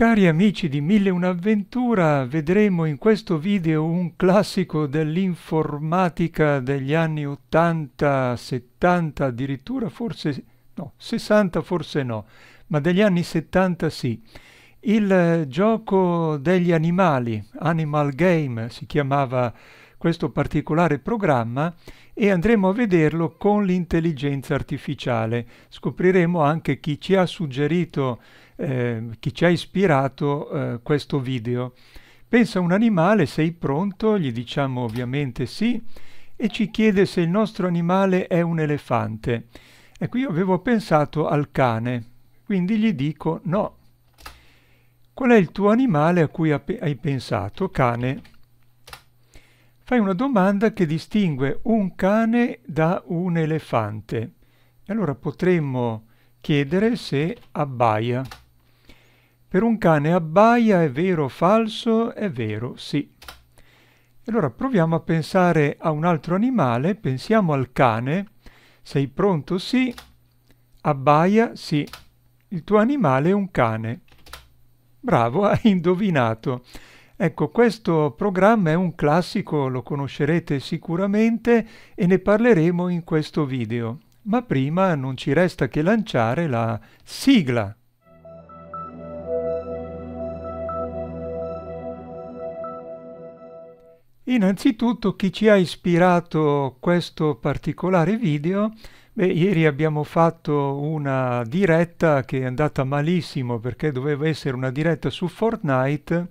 Cari amici di Mille Un'Avventura, vedremo in questo video un classico dell'informatica degli anni 80, 70, addirittura forse no, 60 forse no, ma degli anni 70 sì. Il gioco degli animali, Animal Game si chiamava questo particolare programma e andremo a vederlo con l'intelligenza artificiale. Scopriremo anche chi ci ha suggerito Ehm, chi ci ha ispirato eh, questo video. Pensa a un animale, sei pronto? Gli diciamo ovviamente sì e ci chiede se il nostro animale è un elefante. Ecco, io avevo pensato al cane, quindi gli dico no. Qual è il tuo animale a cui hai pensato? Cane. Fai una domanda che distingue un cane da un elefante. E allora potremmo chiedere se abbaia. Per un cane abbaia è vero o falso? È vero, sì. Allora proviamo a pensare a un altro animale, pensiamo al cane. Sei pronto? Sì. Abbaia? Sì. Il tuo animale è un cane. Bravo, hai indovinato. Ecco, questo programma è un classico, lo conoscerete sicuramente e ne parleremo in questo video. Ma prima non ci resta che lanciare la sigla. Innanzitutto chi ci ha ispirato questo particolare video? Beh, ieri abbiamo fatto una diretta che è andata malissimo perché doveva essere una diretta su Fortnite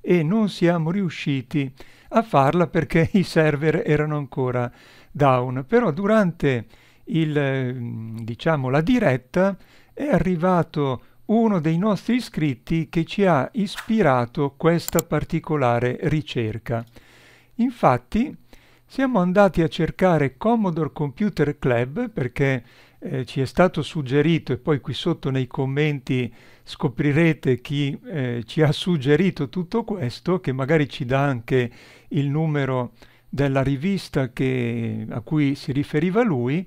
e non siamo riusciti a farla perché i server erano ancora down. Però durante il, mm, diciamo, la diretta è arrivato uno dei nostri iscritti che ci ha ispirato questa particolare ricerca. Infatti siamo andati a cercare Commodore Computer Club perché eh, ci è stato suggerito e poi qui sotto nei commenti scoprirete chi eh, ci ha suggerito tutto questo che magari ci dà anche il numero della rivista che, a cui si riferiva lui.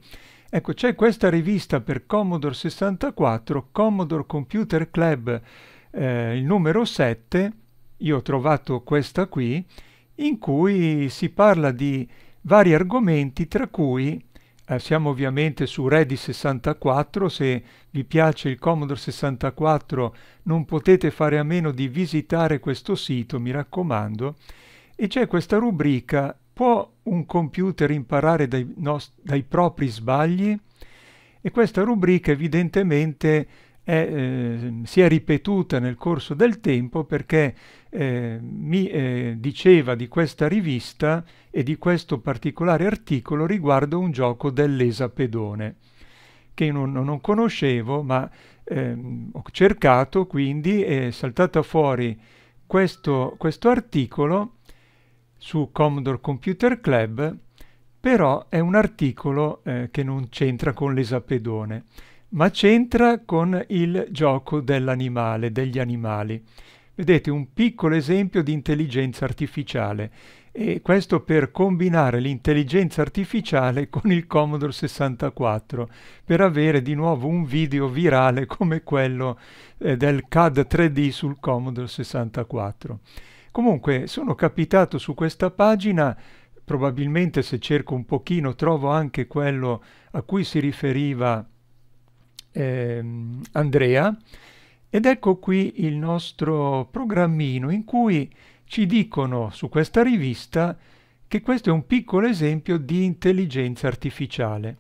Ecco, c'è questa rivista per Commodore 64, Commodore Computer Club, eh, il numero 7, io ho trovato questa qui, in cui si parla di vari argomenti, tra cui eh, siamo ovviamente su Redis 64, se vi piace il Commodore 64 non potete fare a meno di visitare questo sito, mi raccomando, e c'è questa rubrica Può un computer imparare dai, dai propri sbagli? E questa rubrica evidentemente è, eh, si è ripetuta nel corso del tempo perché eh, mi eh, diceva di questa rivista e di questo particolare articolo riguardo un gioco dell'esapedone che non, non conoscevo ma ehm, ho cercato quindi è saltata fuori questo, questo articolo su Commodore Computer Club però è un articolo eh, che non c'entra con l'esapedone ma c'entra con il gioco dell'animale, degli animali. Vedete un piccolo esempio di intelligenza artificiale e questo per combinare l'intelligenza artificiale con il Commodore 64 per avere di nuovo un video virale come quello eh, del CAD 3D sul Commodore 64. Comunque sono capitato su questa pagina probabilmente se cerco un pochino trovo anche quello a cui si riferiva ehm, Andrea ed ecco qui il nostro programmino in cui ci dicono su questa rivista che questo è un piccolo esempio di intelligenza artificiale.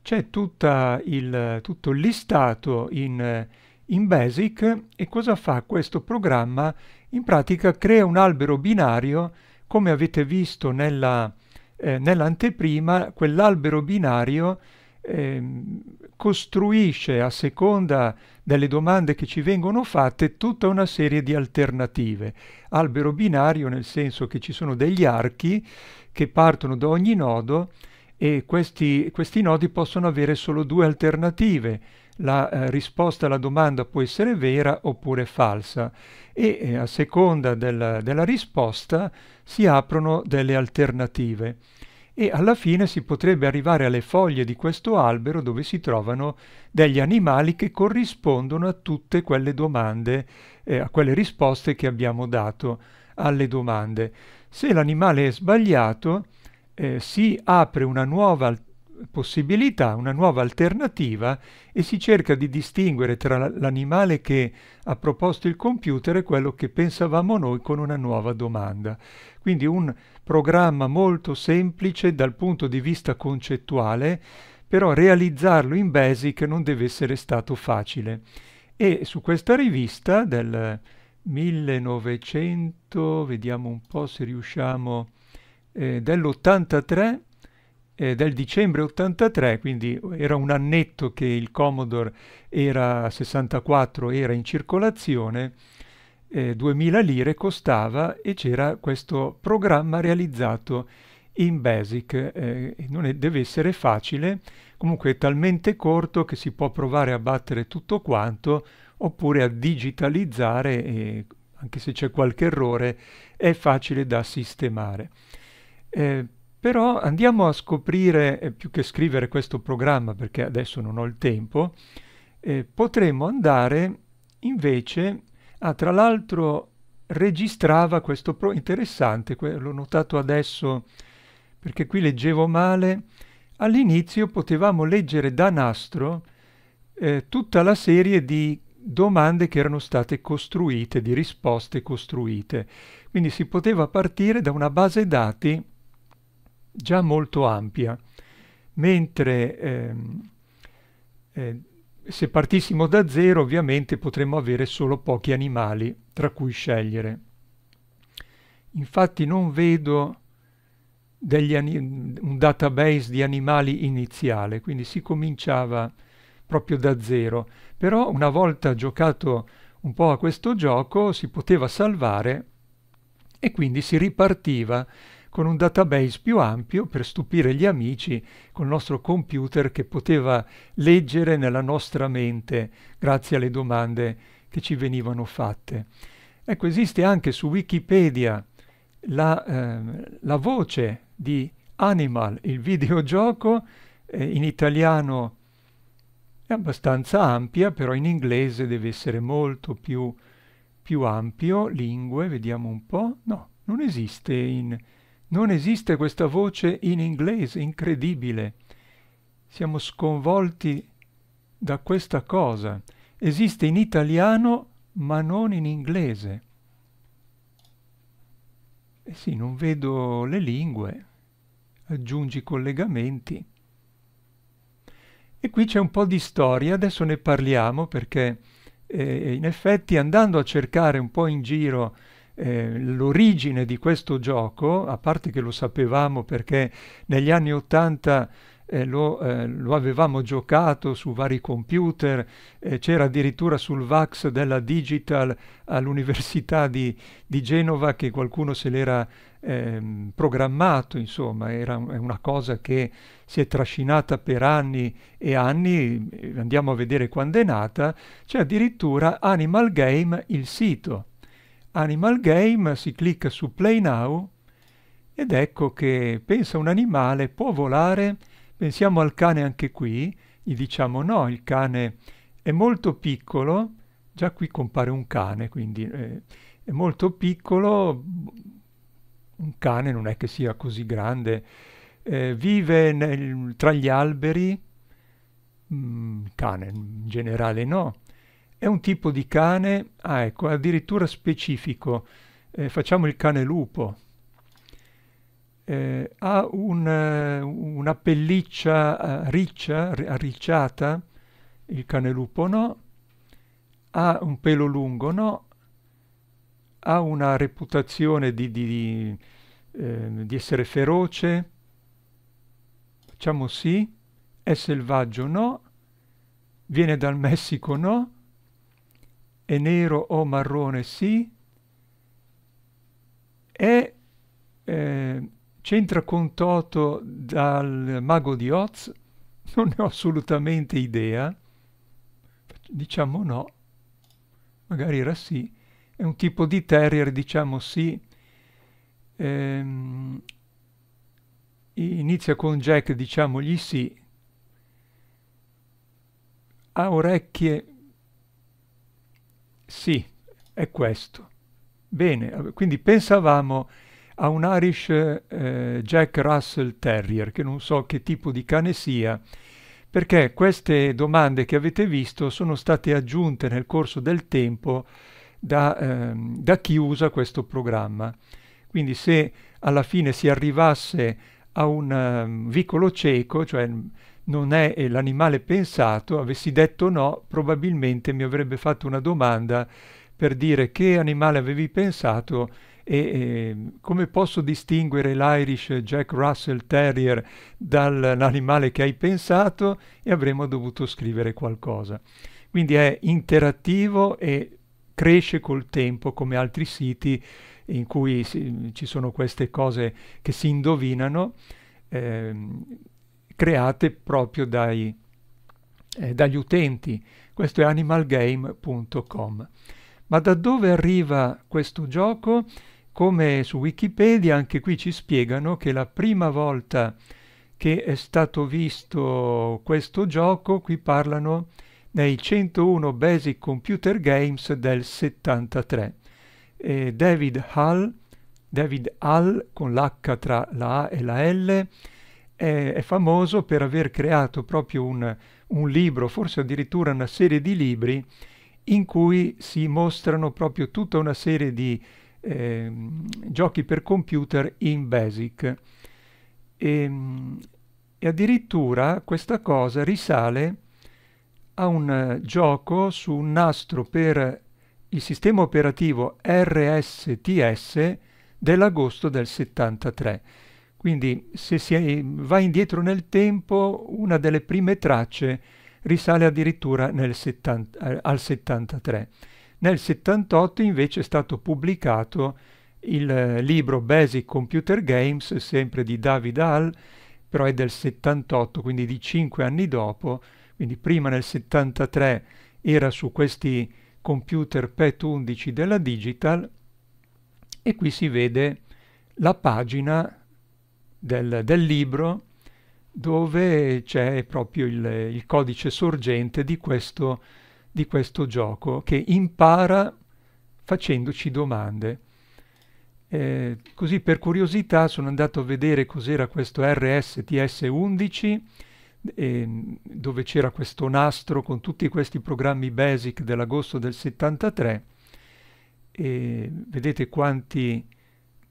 C'è tutto il listato in, in Basic e cosa fa questo programma? In pratica crea un albero binario, come avete visto nella, eh, nell'anteprima, quell'albero binario Ehm, costruisce a seconda delle domande che ci vengono fatte tutta una serie di alternative. Albero binario nel senso che ci sono degli archi che partono da ogni nodo e questi, questi nodi possono avere solo due alternative. La eh, risposta alla domanda può essere vera oppure falsa e eh, a seconda della, della risposta si aprono delle alternative e alla fine si potrebbe arrivare alle foglie di questo albero dove si trovano degli animali che corrispondono a tutte quelle domande, eh, a quelle risposte che abbiamo dato alle domande. Se l'animale è sbagliato, eh, si apre una nuova possibilità, una nuova alternativa e si cerca di distinguere tra l'animale che ha proposto il computer e quello che pensavamo noi con una nuova domanda. Quindi un programma molto semplice dal punto di vista concettuale, però realizzarlo in Basic non deve essere stato facile. E su questa rivista del 1900, vediamo un po' se riusciamo, eh, dell'83, eh, del dicembre 83, quindi era un annetto che il Commodore era 64 era in circolazione, eh, 2000 lire costava e c'era questo programma realizzato in Basic. Eh, non è, deve essere facile, comunque è talmente corto che si può provare a battere tutto quanto oppure a digitalizzare, eh, anche se c'è qualche errore, è facile da sistemare. Eh, però andiamo a scoprire, eh, più che scrivere questo programma, perché adesso non ho il tempo, eh, potremmo andare invece Ah, tra l'altro registrava questo pro... interessante, que... l'ho notato adesso perché qui leggevo male. All'inizio potevamo leggere da nastro eh, tutta la serie di domande che erano state costruite, di risposte costruite. Quindi si poteva partire da una base dati già molto ampia, mentre ehm, eh, se partissimo da zero ovviamente potremmo avere solo pochi animali tra cui scegliere. Infatti non vedo un database di animali iniziale, quindi si cominciava proprio da zero. Però una volta giocato un po' a questo gioco si poteva salvare e quindi si ripartiva con un database più ampio per stupire gli amici col nostro computer che poteva leggere nella nostra mente grazie alle domande che ci venivano fatte. Ecco, esiste anche su Wikipedia la, eh, la voce di Animal, il videogioco eh, in italiano è abbastanza ampia, però in inglese deve essere molto più, più ampio. Lingue, vediamo un po'. No, non esiste in, non esiste questa voce in inglese, incredibile. Siamo sconvolti da questa cosa. Esiste in italiano ma non in inglese. Eh sì, non vedo le lingue. Aggiungi collegamenti. E qui c'è un po' di storia, adesso ne parliamo perché eh, in effetti andando a cercare un po' in giro eh, l'origine di questo gioco, a parte che lo sapevamo perché negli anni 80 eh, lo, eh, lo, avevamo giocato su vari computer, eh, c'era addirittura sul VAX della Digital all'Università di, di Genova che qualcuno se l'era ehm, programmato, insomma, era una cosa che si è trascinata per anni e anni, eh, andiamo a vedere quando è nata, c'è addirittura Animal Game il sito Animal Game, si clicca su Play Now ed ecco che pensa un animale può volare, pensiamo al cane anche qui, gli diciamo no, il cane è molto piccolo, già qui compare un cane, quindi eh, è molto piccolo, un cane non è che sia così grande, eh, vive nel, tra gli alberi, mm, cane in generale no, è un tipo di cane, ah ecco, addirittura specifico. Eh, facciamo il cane lupo. Eh, ha un, eh, una pelliccia eh, riccia, arricciata, il cane lupo no. Ha un pelo lungo no. Ha una reputazione di, di, di, eh, di essere feroce. Facciamo sì. È selvaggio no. Viene dal Messico no è nero o marrone, sì, e eh, c'entra con Toto dal mago di Oz? Non ne ho assolutamente idea. Diciamo no, magari era sì. È un tipo di terrier, diciamo sì. Ehm, inizia con Jack, diciamogli sì. Ha orecchie sì, è questo. Bene, quindi pensavamo a un Irish eh, Jack Russell Terrier, che non so che tipo di cane sia, perché queste domande che avete visto sono state aggiunte nel corso del tempo da, ehm, da chi usa questo programma. Quindi se alla fine si arrivasse a un um, vicolo cieco, cioè non è eh, l'animale pensato, avessi detto no, probabilmente mi avrebbe fatto una domanda per dire che animale avevi pensato e eh, come posso distinguere l'Irish Jack Russell Terrier dall'animale che hai pensato e avremmo dovuto scrivere qualcosa. Quindi è interattivo e cresce col tempo come altri siti in cui si, ci sono queste cose che si indovinano. Eh, create proprio dai, eh, dagli utenti. Questo è animalgame.com. Ma da dove arriva questo gioco? Come su Wikipedia, anche qui ci spiegano che la prima volta che è stato visto questo gioco, qui parlano nei 101 Basic Computer Games del 73. Eh, David Hall, David Hall con l'H tra la A e la L, è, è famoso per aver creato proprio un, un libro, forse addirittura una serie di libri, in cui si mostrano proprio tutta una serie di eh, giochi per computer in BASIC. E, ehm, e, addirittura questa cosa risale a un eh, gioco su un nastro per il sistema operativo RSTS dell'agosto del 73. Quindi se si va indietro nel tempo, una delle prime tracce risale addirittura nel 70, eh, al 73. Nel 78 invece è stato pubblicato il eh, libro Basic Computer Games, sempre di David Hall, però è del 78, quindi di 5 anni dopo, quindi prima nel 73 era su questi computer PET 11 della Digital e qui si vede la pagina del, del libro dove c'è proprio il, il, codice sorgente di questo, di questo gioco che impara facendoci domande. Eh, così per curiosità sono andato a vedere cos'era questo RSTS 11 eh, dove c'era questo nastro con tutti questi programmi basic dell'agosto del 73 e vedete quanti,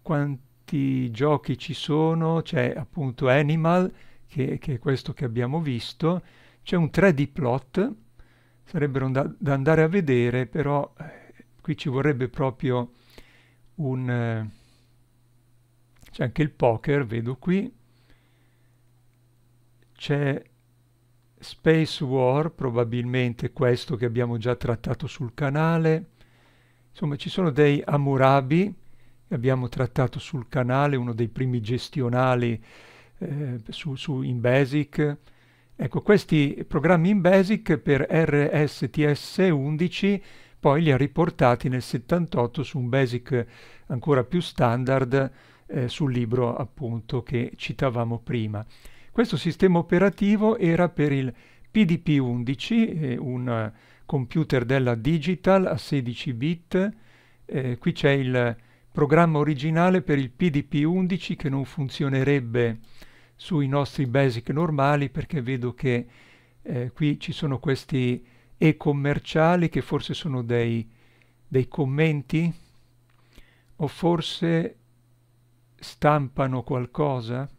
quanti quanti giochi ci sono, c'è appunto Animal, che, che è questo che abbiamo visto, c'è un 3D plot, sarebbero da, da andare a vedere, però eh, qui ci vorrebbe proprio un... Eh, c'è anche il poker, vedo qui, c'è Space War, probabilmente questo che abbiamo già trattato sul canale, insomma ci sono dei Amurabi, abbiamo trattato sul canale uno dei primi gestionali eh, su, su in Basic. Ecco, questi programmi in Basic per RSTS 11 poi li ha riportati nel 78 su un Basic ancora più standard eh, sul libro appunto che citavamo prima. Questo sistema operativo era per il PDP-11, eh, un computer della Digital a 16 bit, eh, qui c'è il programma originale per il PDP-11 che non funzionerebbe sui nostri basic normali perché vedo che eh, qui ci sono questi e commerciali che forse sono dei, dei commenti o forse stampano qualcosa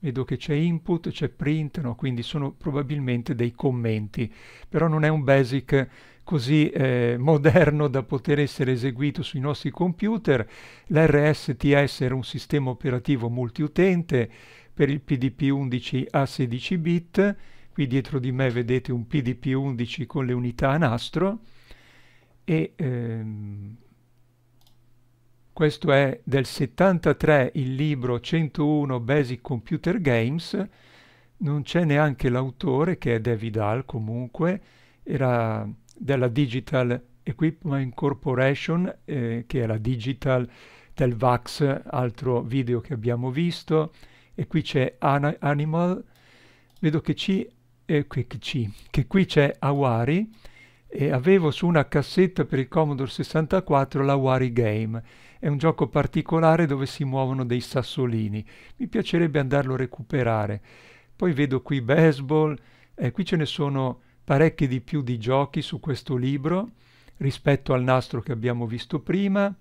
vedo che c'è input, c'è print, no? quindi sono probabilmente dei commenti, però non è un basic così eh, moderno da poter essere eseguito sui nostri computer. L'RSTS era un sistema operativo multiutente per il PDP-11 a 16 bit, qui dietro di me vedete un PDP-11 con le unità a nastro e ehm, questo è del 73 il libro 101 Basic Computer Games, non c'è neanche l'autore che è David Hall comunque, era della Digital Equipment Corporation, eh, che è la Digital del VAX, altro video che abbiamo visto, e qui c'è An Animal, vedo che ci, eh, qui, che, qui c'è Awari, e avevo su una cassetta per il Commodore 64 la Wari Game. È un gioco particolare dove si muovono dei sassolini. Mi piacerebbe andarlo a recuperare. Poi vedo qui baseball, eh, qui ce ne sono parecchi di più di giochi su questo libro rispetto al nastro che abbiamo visto prima.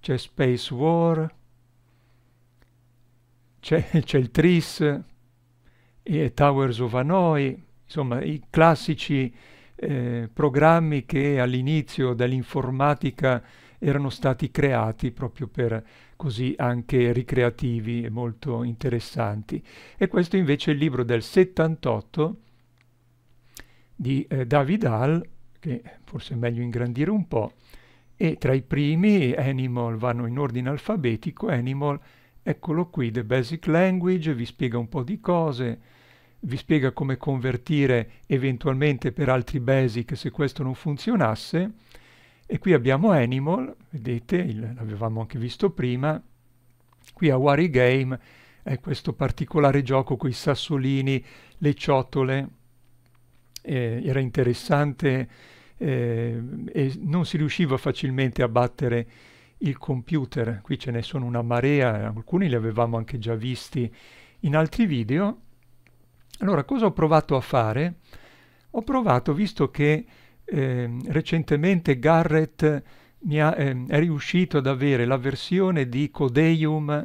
C'è Space War, c'è, il Tris, e Towers of Hanoi, insomma i classici eh, programmi che all'inizio dell'informatica erano stati creati proprio per così anche ricreativi e molto interessanti. E questo invece è il libro del 78 di eh, David Hall, che forse è meglio ingrandire un po', e tra i primi Animal vanno in ordine alfabetico, Animal, eccolo qui, The Basic Language, vi spiega un po' di cose, vi spiega come convertire eventualmente per altri basic se questo non funzionasse, e qui abbiamo Animal, vedete, l'avevamo anche visto prima, qui a Wari Game è questo particolare gioco con i sassolini, le ciotole, eh, era interessante eh, e non si riusciva facilmente a battere il computer. Qui ce ne sono una marea, alcuni li avevamo anche già visti in altri video. Allora, cosa ho provato a fare? Ho provato, visto che eh, recentemente Garrett ha, eh, è riuscito ad avere la versione di Codeium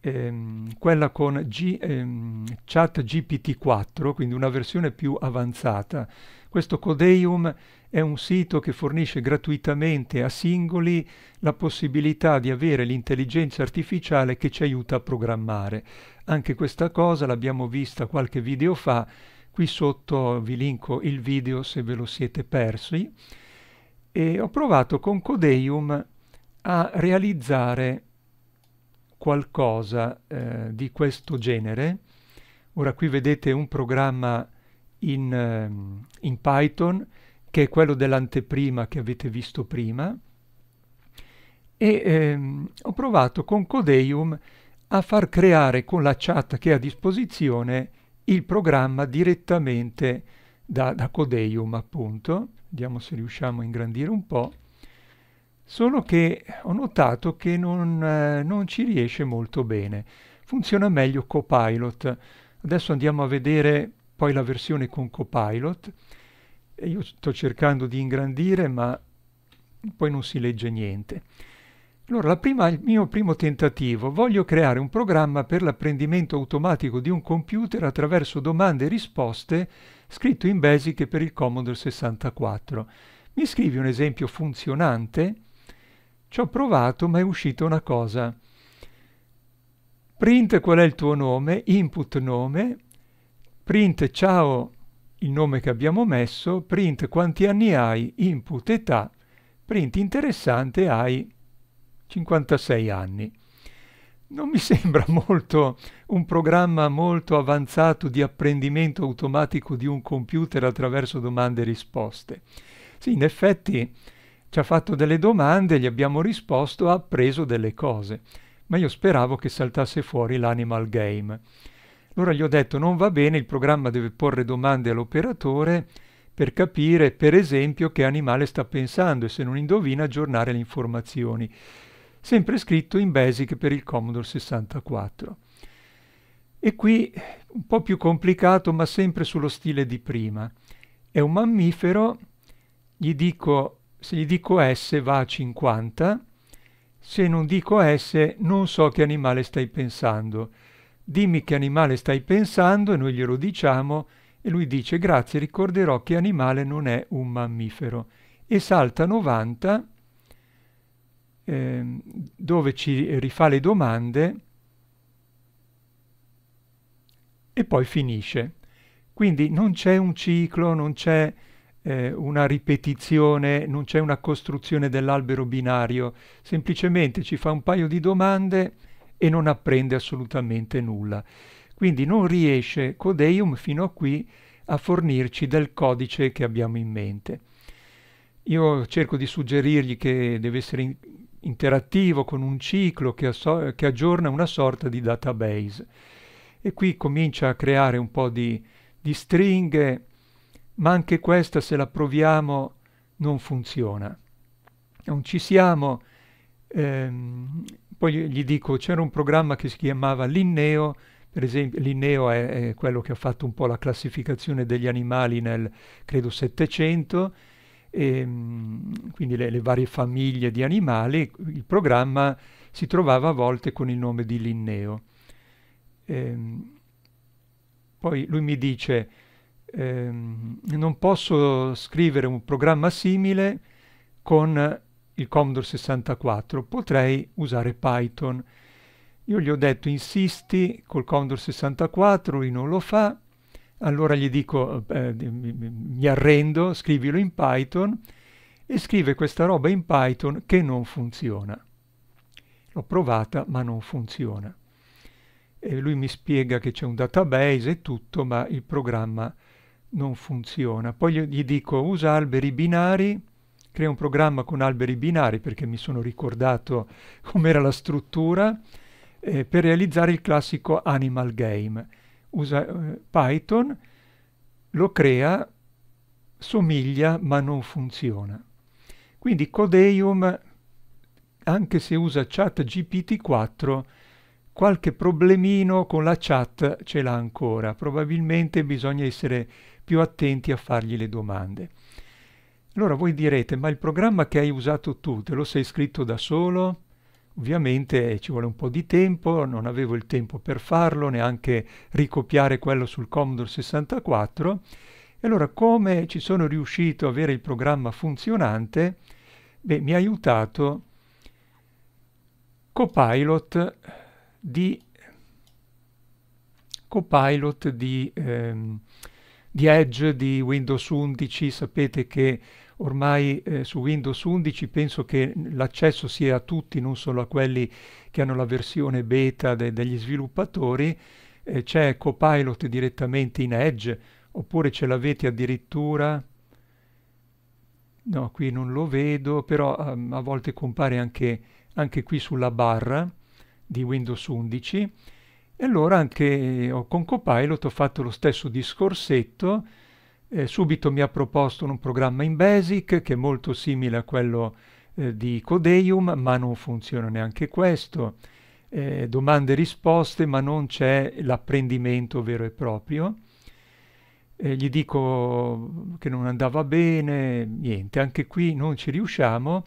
ehm, quella con G, ehm, Chat GPT-4, quindi una versione più avanzata. Questo Codeum è un sito che fornisce gratuitamente a singoli la possibilità di avere l'intelligenza artificiale che ci aiuta a programmare. Anche questa cosa l'abbiamo vista qualche video fa, qui sotto vi linko il video se ve lo siete persi. E ho provato con Codeum a realizzare qualcosa eh, di questo genere. Ora qui vedete un programma in, ehm, in Python che è quello dell'anteprima che avete visto prima e ehm, ho provato con Codeium a far creare con la chat che è a disposizione il programma direttamente da, da Codeium appunto. Vediamo se riusciamo a ingrandire un po' solo che ho notato che non, eh, non ci riesce molto bene. Funziona meglio Copilot. Adesso andiamo a vedere poi la versione con Copilot. E io sto cercando di ingrandire, ma poi non si legge niente. Allora, prima, il mio primo tentativo, voglio creare un programma per l'apprendimento automatico di un computer attraverso domande e risposte scritto in Basic per il Commodore 64. Mi scrivi un esempio funzionante ci ho provato ma è uscita una cosa. Print qual è il tuo nome, input nome, print ciao il nome che abbiamo messo, print quanti anni hai, input età, print interessante hai 56 anni. Non mi sembra molto un programma molto avanzato di apprendimento automatico di un computer attraverso domande e risposte. Sì, in effetti ci ha fatto delle domande, gli abbiamo risposto, ha appreso delle cose. Ma io speravo che saltasse fuori l'animal game. Allora gli ho detto non va bene, il programma deve porre domande all'operatore per capire per esempio che animale sta pensando e se non indovina aggiornare le informazioni. Sempre scritto in Basic per il Commodore 64. E qui un po' più complicato ma sempre sullo stile di prima. È un mammifero, gli dico se gli dico S va a 50, se non dico S non so che animale stai pensando. Dimmi che animale stai pensando e noi glielo diciamo e lui dice grazie, ricorderò che animale non è un mammifero. E salta 90 eh, dove ci rifà le domande e poi finisce. Quindi non c'è un ciclo, non c'è eh, una ripetizione, non c'è una costruzione dell'albero binario, semplicemente ci fa un paio di domande e non apprende assolutamente nulla. Quindi non riesce Codeium fino a qui a fornirci del codice che abbiamo in mente. Io cerco di suggerirgli che deve essere in interattivo con un ciclo che, che, aggiorna una sorta di database. E qui comincia a creare un po' di, di stringhe ma anche questa se la proviamo non funziona. Non ci siamo. Ehm, poi gli dico, c'era un programma che si chiamava Linneo, per esempio Linneo è, è quello che ha fatto un po' la classificazione degli animali nel, credo, Settecento, ehm, quindi le, le, varie famiglie di animali, il programma si trovava a volte con il nome di Linneo. E, ehm, poi lui mi dice, ehm, non posso scrivere un programma simile con il Commodore 64, potrei usare Python. Io gli ho detto insisti col Commodore 64, lui non lo fa, allora gli dico eh, mi arrendo, scrivilo in Python e scrive questa roba in Python che non funziona. L'ho provata ma non funziona. E lui mi spiega che c'è un database e tutto, ma il programma non funziona. Poi gli dico usa alberi binari, crea un programma con alberi binari perché mi sono ricordato com'era la struttura eh, per realizzare il classico Animal Game. Usa eh, Python, lo crea, somiglia ma non funziona. Quindi Codeium, anche se usa chat GPT-4, qualche problemino con la chat ce l'ha ancora. Probabilmente bisogna essere più attenti a fargli le domande. Allora voi direte, ma il programma che hai usato tu, te lo sei scritto da solo? Ovviamente eh, ci vuole un po' di tempo, non avevo il tempo per farlo, neanche ricopiare quello sul Commodore 64. E allora come ci sono riuscito a avere il programma funzionante? Beh, mi ha aiutato Copilot di, Copilot di ehm, di Edge di Windows 11, sapete che ormai eh, su Windows 11 penso che l'accesso sia a tutti, non solo a quelli che hanno la versione beta de degli sviluppatori, eh, c'è Copilot direttamente in Edge, oppure ce l'avete addirittura... No, qui non lo vedo, però um, a volte compare anche, anche qui sulla barra di Windows 11 e allora anche con Copilot ho fatto lo stesso discorsetto, eh, subito mi ha proposto un programma in Basic che è molto simile a quello eh, di Codeium, ma non funziona neanche questo. Eh, domande e risposte, ma non c'è l'apprendimento vero e proprio. Eh, gli dico che non andava bene, niente, anche qui non ci riusciamo,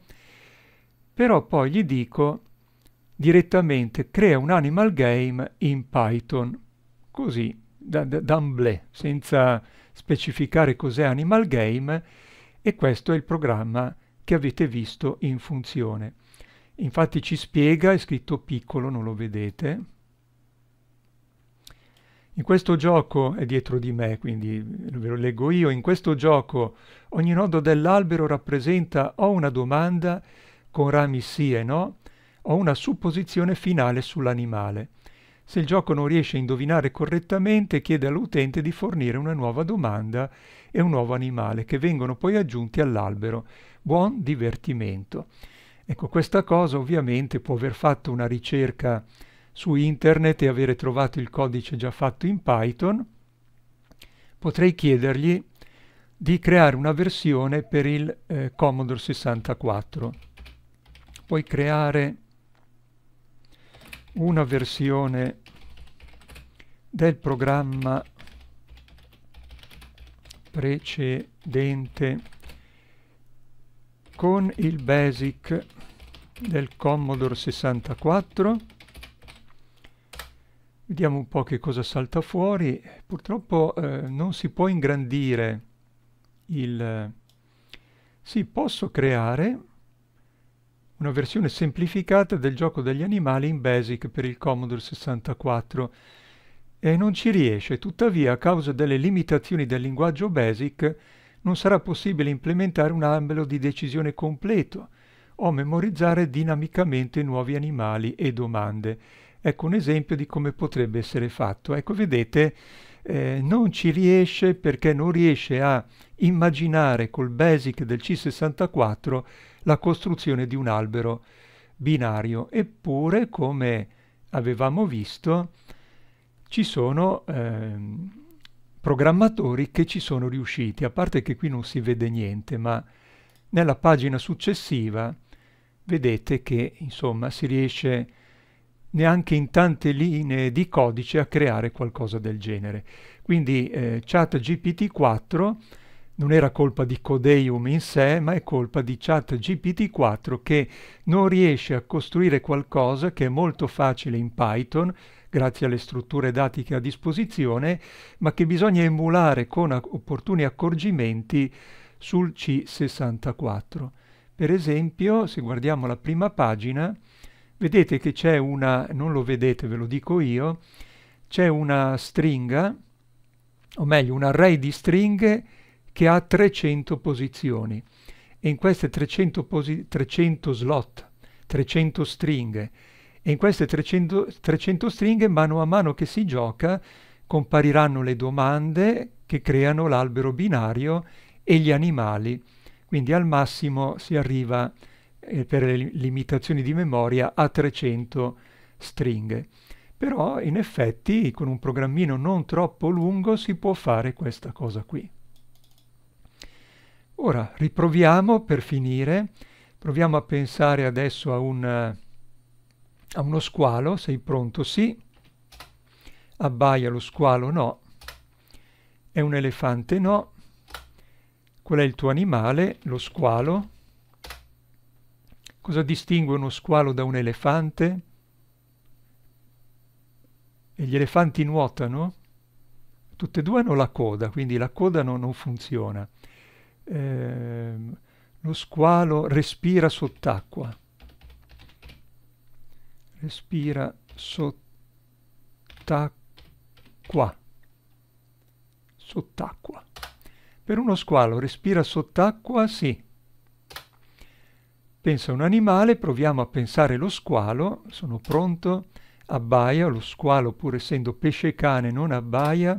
però poi gli dico direttamente crea un animal game in Python, così, d'amblè, senza specificare cos'è animal game, e questo è il programma che avete visto in funzione. Infatti ci spiega, è scritto piccolo, non lo vedete. In questo gioco, è dietro di me, quindi ve lo leggo io, in questo gioco ogni nodo dell'albero rappresenta o una domanda con rami sì e no, ho una supposizione finale sull'animale. Se il gioco non riesce a indovinare correttamente, chiede all'utente di fornire una nuova domanda e un nuovo animale, che vengono poi aggiunti all'albero. Buon divertimento. Ecco, questa cosa ovviamente può aver fatto una ricerca su internet e avere trovato il codice già fatto in Python, potrei chiedergli di creare una versione per il eh, Commodore 64. Puoi creare una versione del programma precedente con il basic del Commodore 64 vediamo un po' che cosa salta fuori purtroppo eh, non si può ingrandire il eh, sì, posso creare una versione semplificata del gioco degli animali in BASIC per il Commodore 64 e non ci riesce, tuttavia a causa delle limitazioni del linguaggio BASIC non sarà possibile implementare un albero di decisione completo o memorizzare dinamicamente nuovi animali e domande. Ecco un esempio di come potrebbe essere fatto. Ecco, vedete, eh, non ci riesce perché non riesce a immaginare col BASIC del C64 la costruzione di un albero binario. Eppure, come avevamo visto, ci sono eh, programmatori che ci sono riusciti, a parte che qui non si vede niente, ma nella pagina successiva vedete che insomma si riesce neanche in tante linee di codice a creare qualcosa del genere. Quindi eh, ChatGPT 4 non era colpa di Codeium in sé, ma è colpa di ChatGPT4 che non riesce a costruire qualcosa che è molto facile in Python, grazie alle strutture dati che ha a disposizione, ma che bisogna emulare con opportuni accorgimenti sul C64. Per esempio, se guardiamo la prima pagina, vedete che c'è una, non lo vedete, ve lo dico io, c'è una stringa, o meglio un array di stringhe che ha 300 posizioni e in queste 300, 300 slot, 300 stringhe e in queste 300, 300 stringhe mano a mano che si gioca compariranno le domande che creano l'albero binario e gli animali. Quindi al massimo si arriva eh, per le limitazioni di memoria a 300 stringhe. Però in effetti con un programmino non troppo lungo si può fare questa cosa qui. Ora riproviamo per finire, proviamo a pensare adesso a, un, eh, a uno squalo, sei pronto? Sì. Abbaia lo squalo? No. È un elefante? No. Qual è il tuo animale? Lo squalo. Cosa distingue uno squalo da un elefante? E gli elefanti nuotano? Tutte e due hanno la coda, quindi la coda non, non funziona. Ehm, lo squalo respira sott'acqua. Respira sott'acqua. Sott'acqua. Per uno squalo respira sott'acqua, sì. Pensa un animale, proviamo a pensare lo squalo, sono pronto, abbaia, lo squalo pur essendo pesce cane non abbaia,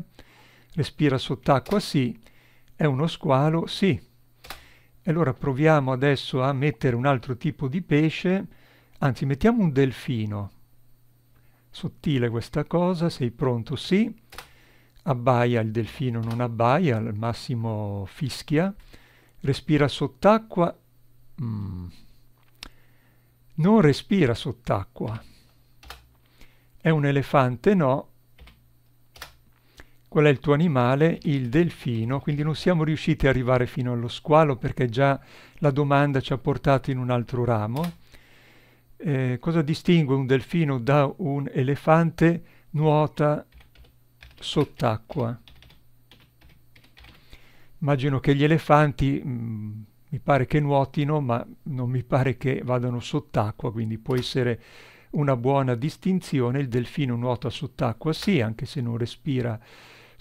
respira sott'acqua, sì, è uno squalo, sì. allora proviamo adesso a mettere un altro tipo di pesce, anzi mettiamo un delfino. Sottile questa cosa, sei pronto? Sì. Abbaia, il delfino non abbaia, al massimo fischia. Respira sott'acqua. Mm. Non respira sott'acqua. È un elefante? No qual è il tuo animale? Il delfino, quindi non siamo riusciti ad arrivare fino allo squalo perché già la domanda ci ha portato in un altro ramo. Eh, cosa distingue un delfino da un elefante? Nuota sott'acqua. Immagino che gli elefanti mh, mm, mi pare che nuotino, ma non mi pare che vadano sott'acqua, quindi può essere una buona distinzione. Il delfino nuota sott'acqua, sì, anche se non respira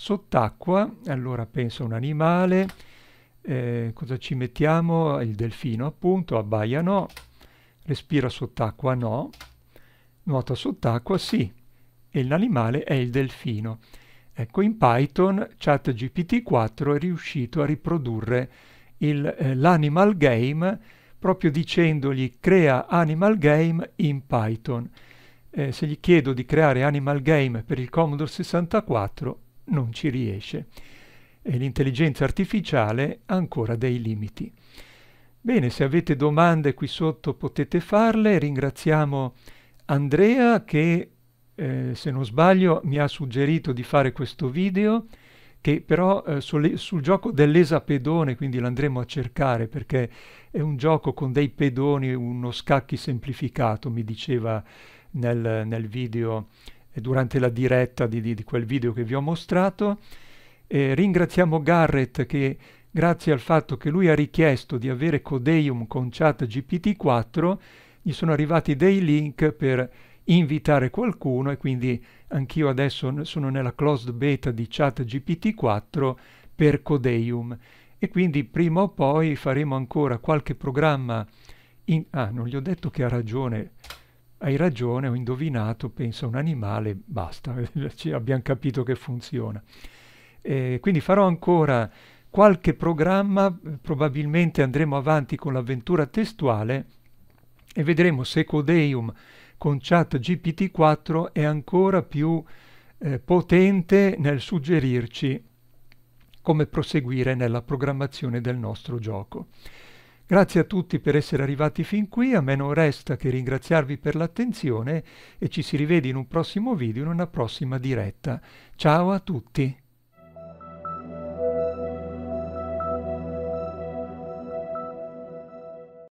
Sott'acqua, allora penso a un animale, eh, cosa ci mettiamo? Il delfino appunto, abbaia no, respira sott'acqua no, nuota sott'acqua sì, e l'animale è il delfino. Ecco, in Python ChatGPT4 è riuscito a riprodurre eh, l'animal eh, game proprio dicendogli crea animal game in Python. Eh, se gli chiedo di creare animal game per il Commodore 64, non ci riesce e l'intelligenza artificiale ha ancora dei limiti. Bene, se avete domande qui sotto potete farle, ringraziamo Andrea che eh, se non sbaglio mi ha suggerito di fare questo video che però eh, sul, sul gioco dell'esapedone, quindi l'andremo a cercare perché è un gioco con dei pedoni, uno scacchi semplificato, mi diceva nel, nel video durante la diretta di, di, di, quel video che vi ho mostrato. Eh, ringraziamo Garrett che grazie al fatto che lui ha richiesto di avere Codeium con chat GPT-4 gli sono arrivati dei link per invitare qualcuno e quindi anch'io adesso sono nella closed beta di chat GPT-4 per Codeium e quindi prima o poi faremo ancora qualche programma in... ah non gli ho detto che ha ragione hai ragione, ho indovinato, penso a un animale, basta, abbiamo capito che funziona. Eh, quindi farò ancora qualche programma, probabilmente andremo avanti con l'avventura testuale e vedremo se Codeum con chat GPT-4 è ancora più eh, potente nel suggerirci come proseguire nella programmazione del nostro gioco. Grazie a tutti per essere arrivati fin qui, a me non resta che ringraziarvi per l'attenzione e ci si rivede in un prossimo video, in una prossima diretta. Ciao a tutti!